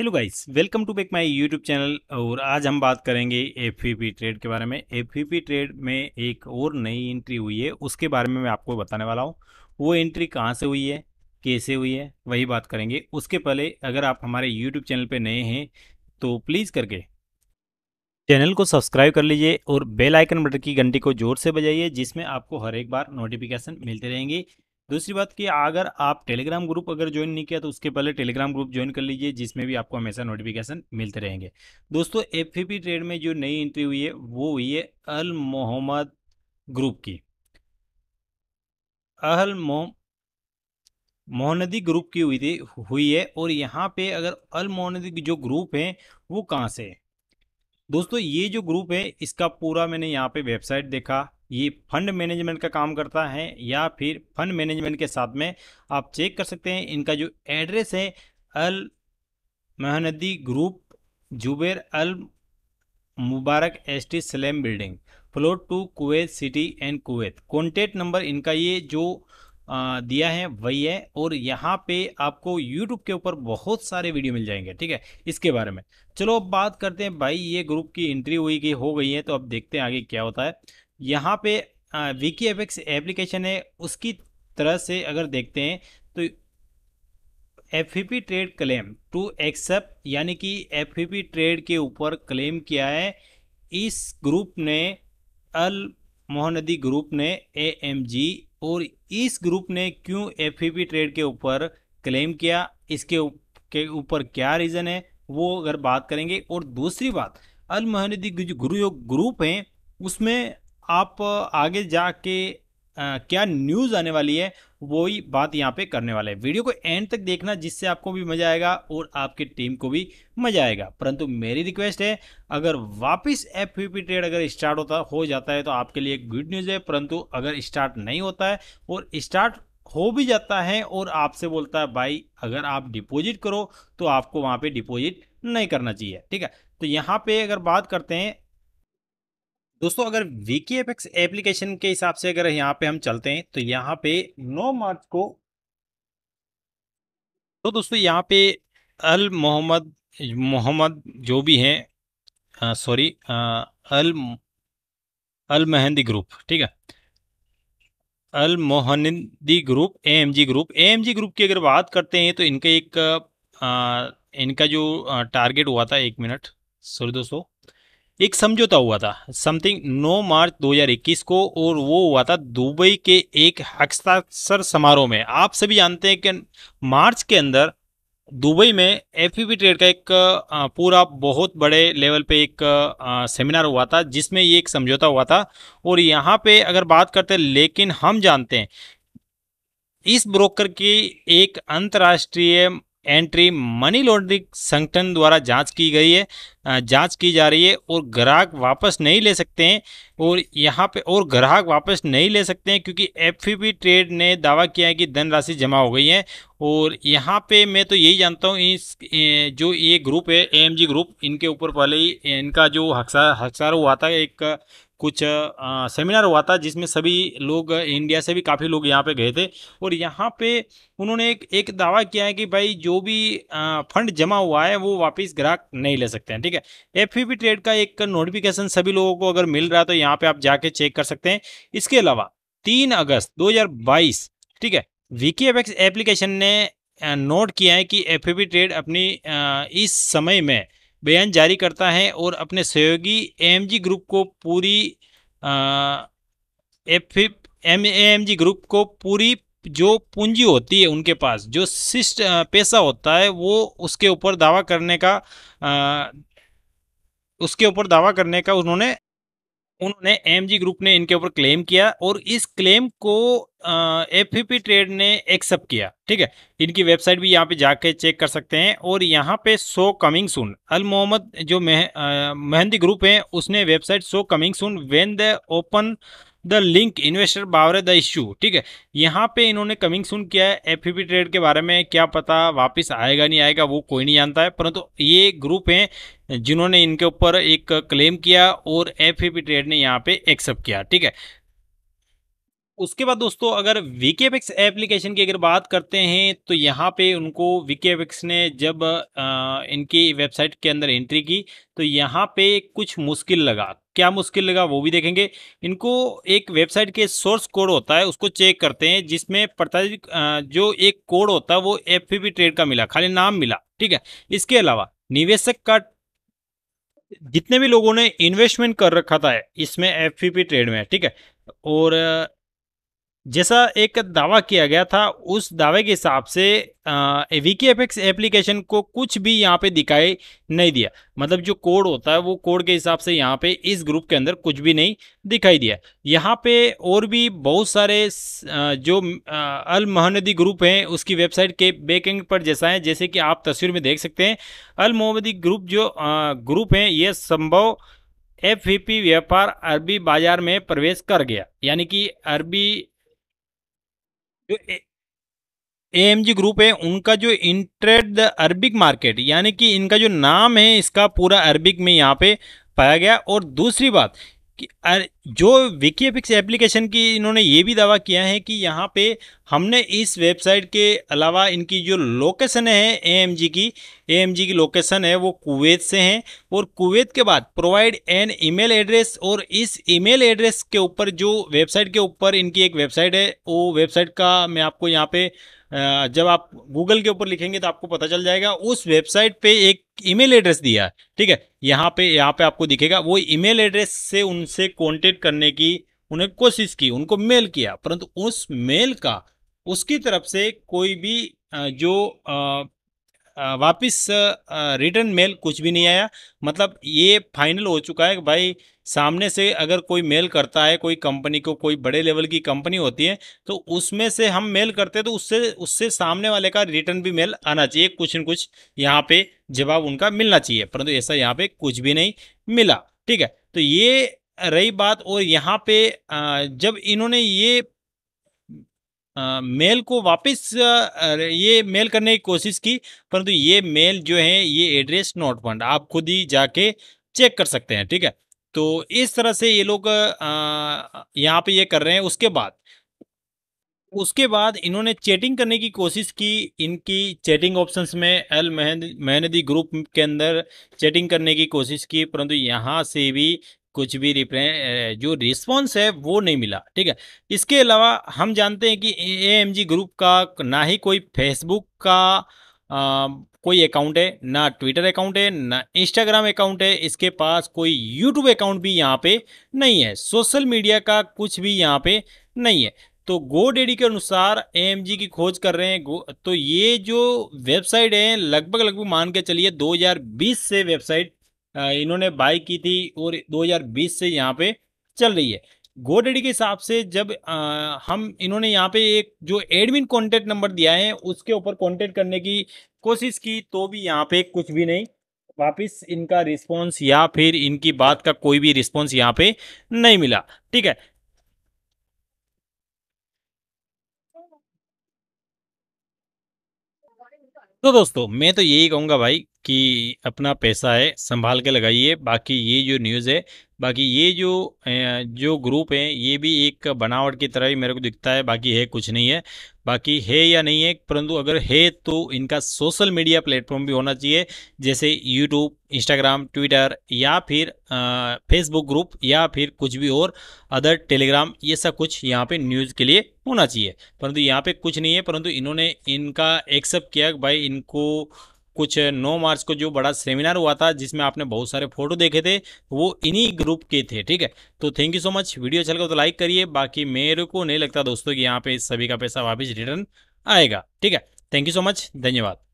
hello guys welcome to back my YouTube channel और आज हम बात करेंगे एफ ट्रेड के बारे में एफ ट्रेड में एक और नई एंट्री हुई है उसके बारे में मैं आपको बताने वाला हूँ वो एंट्री कहाँ से हुई है कैसे हुई है वही बात करेंगे उसके पहले अगर आप हमारे यूट्यूब चैनल पर नए हैं तो प्लीज़ करके चैनल को सब्सक्राइब कर लीजिए और बेल आइकन बटन की घंटी को जोर से बजाइए जिसमें आपको हर एक बार नोटिफिकेशन मिलते रहेंगे दूसरी बात कि अगर आप टेलीग्राम ग्रुप अगर ज्वाइन नहीं किया तो उसके पहले टेलीग्राम ग्रुप ज्वाइन कर लीजिए जिसमें भी आपको हमेशा नोटिफिकेशन मिलते रहेंगे दोस्तों एफ ट्रेड में जो नई एंट्री हुई है वो हुई है अल मोहम्मद ग्रुप की अहल मोह मोहनदी ग्रुप की हुई थी हुई है और यहाँ पे अगर अल मोहनदी जो ग्रुप है वो कहाँ से है दोस्तों ये जो ग्रुप है इसका पूरा मैंने यहाँ पे वेबसाइट देखा ये फंड मैनेजमेंट का काम करता है या फिर फंड मैनेजमेंट के साथ में आप चेक कर सकते हैं इनका जो एड्रेस है Al Mahnadi group Zubair Al Mubarak S T Salem building floor two Kuwait City and Kuwait contact number इनका ये जो दिया है वही है और यहाँ पे आपको YouTube के ऊपर बहुत सारे वीडियो मिल जाएंगे ठीक है इसके बारे में चलो अब बात करते हैं भाई ये ग्रुप की एंट्री हुई कि हो गई है तो अब देखते हैं आगे क्या होता है यहाँ पे विकी एपेक्स एप्लीकेशन है उसकी तरह से अगर देखते हैं तो F trade claim to accept यानी कि एफ ट्रेड के ऊपर क्लेम किया है इस ग्रुप ने अल मोहनदी ग्रुप ने ए और इस ग्रुप ने क्यों एफ ट्रेड के ऊपर क्लेम किया इसके के ऊपर क्या रीज़न है वो अगर बात करेंगे और दूसरी बात अल मोहनदी जो ग्रुप हैं उसमें आप आगे जाके आ, क्या न्यूज़ आने वाली है वही बात यहाँ पे करने वाला है वीडियो को एंड तक देखना जिससे आपको भी मज़ा आएगा और आपकी टीम को भी मज़ा आएगा परंतु मेरी रिक्वेस्ट है अगर वापस एफ ट्रेड अगर स्टार्ट होता हो जाता है तो आपके लिए गुड न्यूज़ है परंतु अगर स्टार्ट नहीं होता है और स्टार्ट हो भी जाता है और आपसे बोलता है भाई अगर आप डिपॉजिट करो तो आपको वहाँ पे डिपॉजिट नहीं करना चाहिए ठीक है तो यहाँ पे अगर बात करते हैं दोस्तों अगर वीकी एपेक्स एप्लीकेशन के हिसाब से अगर यहाँ पे हम चलते हैं तो यहाँ पे 9 मार्च को तो दोस्तों यहाँ पे अल मोहम्मद मोहम्मद जो भी हैं sorry Al Al Mehndi group ठीक है Al Mohnadi group AMG group AMG group की अगर बात करते हैं तो इनका एक आ, इनका जो टारगेट हुआ था एक मिनट सॉरी दोस्तों एक समझौता हुआ था समथिंग 9 मार्च 2021 को और वो हुआ था दुबई के एक हस्ताक्षर समारोह में आप सभी जानते हैं कि मार्च के अंदर दुबई में एफ ट्रेड e का एक पूरा बहुत बड़े लेवल पे एक सेमिनार हुआ था जिसमें ये एक समझौता हुआ था और यहाँ पे अगर बात करते हैं लेकिन हम जानते हैं इस ब्रोकर की एक अंतर्राष्ट्रीय एंट्री मनी लॉन्ड्रिंग संगठन द्वारा जांच की गई है जांच की जा रही है और ग्राहक वापस नहीं ले सकते हैं और यहाँ पे और ग्राहक वापस नहीं ले सकते हैं क्योंकि एफ ट्रेड ने दावा किया है कि धनराशि जमा हो गई है और यहाँ पे मैं तो यही जानता हूँ इस जो ये ग्रुप है एएमजी ग्रुप इनके ऊपर पहले ही इनका जो हक्सा हक्सार हुआ था एक कुछ सेमिनार हुआ था जिसमें सभी लोग इंडिया से भी काफ़ी लोग यहाँ पे गए थे और यहाँ पे उन्होंने एक एक दावा किया है कि भाई जो भी फंड जमा हुआ है वो वापस ग्राहक नहीं ले सकते हैं ठीक है एफ e ट्रेड का एक नोटिफिकेशन सभी लोगों को अगर मिल रहा है तो यहाँ पे आप जाके चेक कर सकते हैं इसके अलावा तीन अगस्त दो ठीक है विकी एप्लीकेशन ने नोट किया है कि एफ e ट्रेड अपनी इस समय में बयान जारी करता है और अपने सहयोगी एएमजी ग्रुप को पूरी एफ एम जी ग्रुप को पूरी जो पूंजी होती है उनके पास जो शिष्ट पैसा होता है वो उसके ऊपर दावा करने का आ, उसके ऊपर दावा करने का उन्होंने उन्होंने एम ग्रुप ने इनके ऊपर क्लेम किया और इस क्लेम को एफ ट्रेड e ने एक्सेप्ट किया ठीक है इनकी वेबसाइट भी यहाँ पे जाके चेक कर सकते हैं और यहाँ पे सो कमिंग सुन अल मोहम्मद जो मेह, मेहंदी ग्रुप है उसने website so coming soon when the open the link investor beware the issue ठीक है यहाँ पे इन्होंने कमिंग सुन किया है एफ e ट्रेड के बारे में क्या पता वापस आएगा नहीं आएगा वो कोई नहीं जानता है परंतु तो ये ग्रुप हैं जिन्होंने इनके ऊपर एक क्लेम किया और एफ e ट्रेड ने यहाँ पे एक्सेप्ट किया ठीक है उसके बाद दोस्तों अगर वीकेपेक्स एप्लीकेशन की अगर बात करते हैं तो यहाँ पे उनको वीकेपेक्स ने जब आ, इनकी वेबसाइट के अंदर एंट्री की तो यहाँ पे कुछ मुश्किल लगा क्या मुश्किल लगा वो भी देखेंगे इनको एक वेबसाइट के सोर्स कोड होता है उसको चेक करते हैं जिसमें प्रताजिक जो एक कोड होता है वो एफ ट्रेड का मिला खाली नाम मिला ठीक है इसके अलावा निवेशक का जितने भी लोगों ने इन्वेस्टमेंट कर रखा था इसमें एफ ट्रेड में ठीक है और जैसा एक दावा किया गया था उस दावे के हिसाब से वीके एपेक्स एप्लीकेशन को कुछ भी यहाँ पे दिखाई नहीं दिया मतलब जो कोड होता है वो कोड के हिसाब से यहाँ पे इस ग्रुप के अंदर कुछ भी नहीं दिखाई दिया यहाँ पे और भी बहुत सारे जो अल मोहनदी ग्रुप हैं उसकी वेबसाइट के बैकेंड पर जैसा है जैसे कि आप तस्वीर में देख सकते हैं अल मोहम्मदी ग्रुप जो ग्रुप हैं ये संभव एफ व्यापार अरबी बाजार में प्रवेश कर गया यानी कि अरबी जो एम जी ग्रुप है उनका जो इंट्रेड द अरबिक मार्केट यानी कि इनका जो नाम है इसका पूरा अरबिक में यहाँ पे पाया गया और दूसरी बात कि जो विकीफिक्स एप्लीकेशन की इन्होंने ये भी दावा किया है कि यहाँ पे हमने इस वेबसाइट के अलावा इनकी जो लोकेशन है ए की जी की लोकेशन है वो कुवैत से हैं और कुवैत के बाद प्रोवाइड एन ईमेल एड्रेस और इस ईमेल एड्रेस के ऊपर जो वेबसाइट के ऊपर इनकी एक वेबसाइट है वो वेबसाइट का मैं आपको यहाँ पे जब आप गूगल के ऊपर लिखेंगे तो आपको पता चल जाएगा उस वेबसाइट पे एक ईमेल एड्रेस दिया है ठीक है यहाँ पे यहाँ पे आपको दिखेगा वो ईमेल एड्रेस से उनसे कॉन्टेक्ट करने की उन्हें कोशिश की उनको मेल किया परंतु उस मेल का उसकी तरफ से कोई भी जो वापस रिटर्न मेल कुछ भी नहीं आया मतलब ये फाइनल हो चुका है कि भाई सामने से अगर कोई मेल करता है कोई कंपनी को कोई बड़े लेवल की कंपनी होती है तो उसमें से हम मेल करते हैं तो उससे उससे सामने वाले का रिटर्न भी मेल आना चाहिए कुछ न कुछ यहाँ पे जवाब उनका मिलना चाहिए परंतु ऐसा यहाँ पे कुछ भी नहीं मिला ठीक है तो ये रही बात और यहाँ पे जब इन्होंने ये मेल को वापस ये मेल करने की कोशिश की परंतु ये मेल जो है ये एड्रेस नॉट वन आप खुद ही जाके चेक कर सकते हैं ठीक है तो इस तरह से ये लोग यहाँ पे ये कर रहे हैं उसके बाद उसके बाद इन्होंने चैटिंग करने की कोशिश की इनकी चैटिंग ऑप्शंस में एल मेहंदी मेहनदी ग्रुप के अंदर चैटिंग करने की कोशिश की परंतु यहाँ से भी कुछ भी रिप्रे जो रिस्पॉन्स है वो नहीं मिला ठीक है इसके अलावा हम जानते हैं कि ए ग्रुप का ना ही कोई फेसबुक का आ, कोई अकाउंट है ना ट्विटर अकाउंट है ना इंस्टाग्राम अकाउंट है इसके पास कोई यूट्यूब अकाउंट भी यहाँ पे नहीं है सोशल मीडिया का कुछ भी यहाँ पे नहीं है तो गो डेडी के अनुसार ए की खोज कर रहे हैं तो ये जो वेबसाइट है लगभग लगभग मान के चलिए 2020 से वेबसाइट इन्होंने बाई की थी और 2020 से यहाँ पे चल रही है गोडेडी के हिसाब से जब आ, हम इन्होंने यहाँ पे एक जो एडमिन कॉन्टेक्ट नंबर दिया है उसके ऊपर कॉन्टेक्ट करने की कोशिश की तो भी यहाँ पे कुछ भी नहीं वापस इनका रिस्पॉन्स या फिर इनकी बात का कोई भी रिस्पॉन्स यहाँ पे नहीं मिला ठीक है तो दोस्तों मैं तो यही कहूँगा भाई कि अपना पैसा है संभाल के लगाइए बाकी ये जो न्यूज़ है बाकी ये जो जो ग्रुप है ये भी एक बनावट की तरह ही मेरे को दिखता है बाकी है कुछ नहीं है बाकी है या नहीं है परंतु अगर है तो इनका सोशल मीडिया प्लेटफॉर्म भी होना चाहिए जैसे यूट्यूब इंस्टाग्राम ट्विटर या फिर फेसबुक ग्रुप या फिर कुछ भी और अदर टेलीग्राम ये सब कुछ यहाँ पे न्यूज़ के लिए होना चाहिए परंतु यहाँ पे कुछ नहीं है परंतु इन्होंने इनका एक्सेप्ट किया भाई इनको कुछ 9 मार्च को जो बड़ा सेमिनार हुआ था जिसमें आपने बहुत सारे फोटो देखे थे वो इन्हीं ग्रुप के थे ठीक है तो thank you so much video अच्छा लगा तो लाइक करिए बाकी मेरे को नहीं लगता दोस्तों कि यहाँ पे सभी का पैसा वापस रिटर्न आएगा ठीक है थैंक यू सो मच धन्यवाद